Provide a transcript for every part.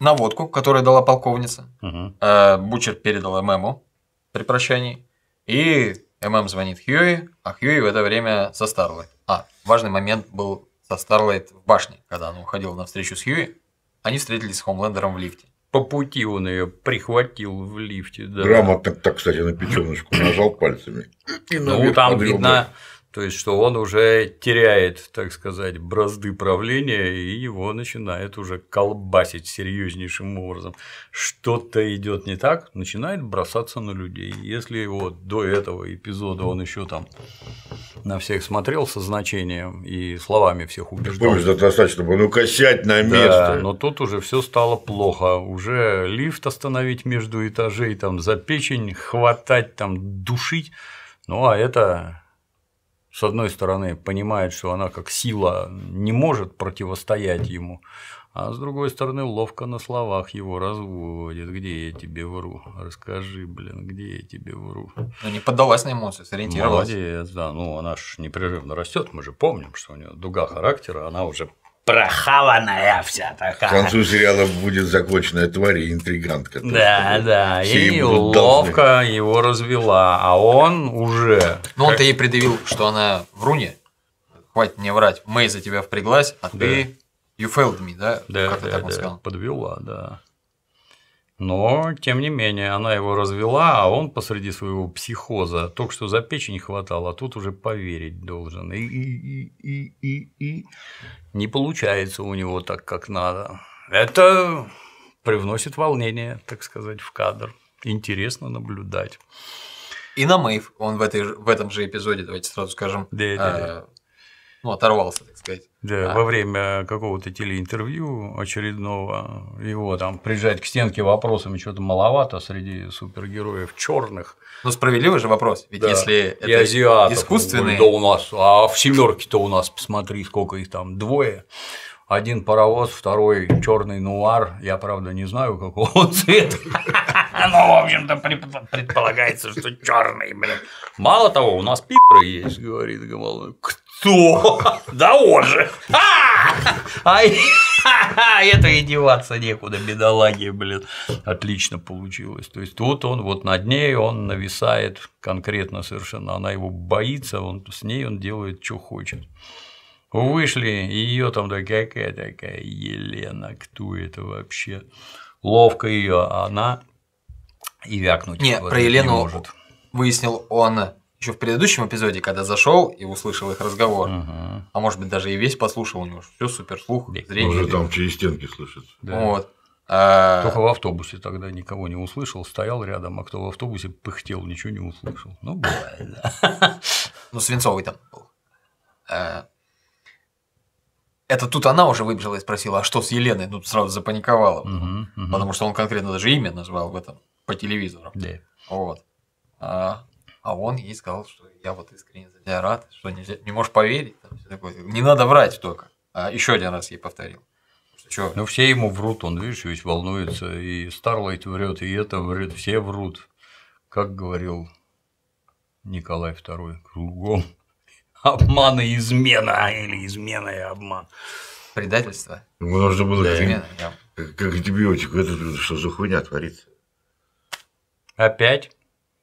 наводку, которую дала полковница. Угу. Э, Бучер передал ММу при прощании. И ММ звонит Хьюи, а Хьюи в это время со Старлайт. А, важный момент был со Старлайт в башне, когда она уходила на встречу с Хьюи. Они встретились с Хомлендером в лифте. По пути он ее прихватил в лифте, да. Грамотно так, кстати, на печеночку нажал пальцами. И ну, там видно, то есть, что он уже теряет, так сказать, бразды правления, и его начинает уже колбасить серьезнейшим образом. Что-то идет не так, начинает бросаться на людей. Если его до этого эпизода он еще там на всех смотрел со значением и словами всех убеждал. Помнишь, достаточно было, ну косять на место. Да, но тут уже все стало плохо. Уже лифт остановить между этажей, там за печень хватать, там душить. Ну а это с одной стороны, понимает, что она как сила не может противостоять ему, а с другой стороны, ловко на словах его разводит. Где я тебе вру? Расскажи, блин, где я тебе вру? Ну, не поддалась на эмоции, сориентировалась. Молодец, да. Ну, она же непрерывно растет. Мы же помним, что у нее дуга характера, она уже прохаванная вся такая. К концу сериала будет законченная тварь и интригантка. Да, тоже, э, да, и ловко должны. его развела, а он уже... Ну, он-то ей предъявил, что она в руне, хватит мне врать, Мэй за тебя впряглась, а да. ты... You failed me, да? Да, как да, так да. Сказал? подвела, да. Но, тем не менее, она его развела, а он посреди своего психоза только что за печень хватал, а тут уже поверить должен. И, и, и, и, и, и не получается у него так, как надо. Это привносит волнение, так сказать, в кадр. Интересно наблюдать. И на Мэйв, он в, этой, в этом же эпизоде, давайте сразу скажем, ну, оторвался, так сказать. Да, а. во время какого-то телеинтервью очередного его там прижать к стенке вопросами что-то маловато среди супергероев черных. Ну, справедливый же вопрос, ведь да. если и это азиатов, искусственные… Да у нас, а в семерке-то у нас, посмотри, сколько их там, двое. Один паровоз, второй черный нуар. Я, правда, не знаю, какого он цвета. Ну, в общем-то, предполагается, что черный, блин. Мало того, у нас пидоры есть, говорит Гамалдин. Что? Да он же! А, а это и деваться некуда, бедолаги, блин. Отлично получилось. То есть тут он вот над ней, он нависает конкретно совершенно, она его боится, он с ней он делает, что хочет. Вышли, ее там такая какая такая Елена, кто это вообще? Ловко ее, она и вякнуть. Не, про Елену не может. выяснил он еще в предыдущем эпизоде, когда зашел и услышал их разговор, угу. а может быть даже и весь послушал у него, все супер слух, зрение. Уже там через стенки слышит. Да. Вот. А, Только в автобусе тогда никого не услышал, стоял рядом, а кто в автобусе пыхтел, ничего не услышал. Ну, бывает, да. Ну, Свинцовый там был. А, это тут она уже выбежала и спросила, а что с Еленой? ну сразу запаниковала, потому что он конкретно даже имя назвал в этом по телевизору. Да. Вот. А, а он ей сказал, что я вот искренне за тебя рад, что нельзя, не можешь поверить. Там, все такое. Не надо врать только. А еще один раз ей повторил. что. Ну, все ему врут, он, видишь, весь волнуется. И Старлайт врет, и это врет, все врут. Как говорил Николай II, кругом обман и измена, а, или измена и обман. Предательство. Ему нужно было да, как, измена, как антибиотик. Это что за хуйня творится? Опять?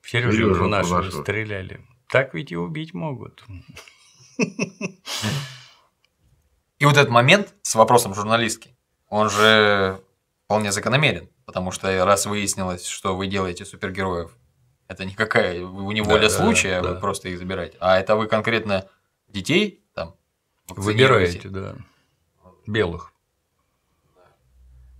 В Сережу уже нашего стреляли. Так ведь и убить могут. И вот этот момент с вопросом журналистки, он же вполне закономерен, потому что раз выяснилось, что вы делаете супергероев, это никакая у него да, да, случая, вы просто их забираете, а это вы конкретно детей там выбираете, да, белых.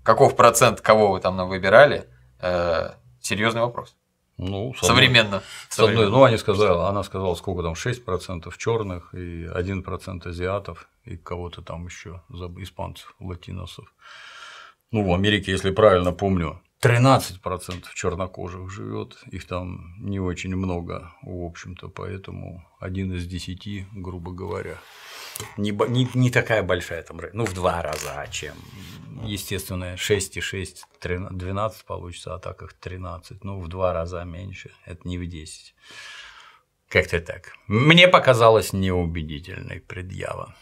Каков процент кого вы там выбирали? Э, серьезный вопрос. Ну, со современно. Со одной, ну, они сказали, она сказала, сколько там, 6% черных и 1% азиатов и кого-то там еще испанцев, латиносов. Ну, в Америке, если правильно помню, 13% чернокожих живет, их там не очень много, в общем-то, поэтому один из десяти, грубо говоря не, не, не такая большая там, ну, в два раза, а чем, естественно, 6 и 6, 13, 12 получится, а так их 13, ну, в два раза меньше, это не в 10. Как-то так. Мне показалось неубедительной предъява.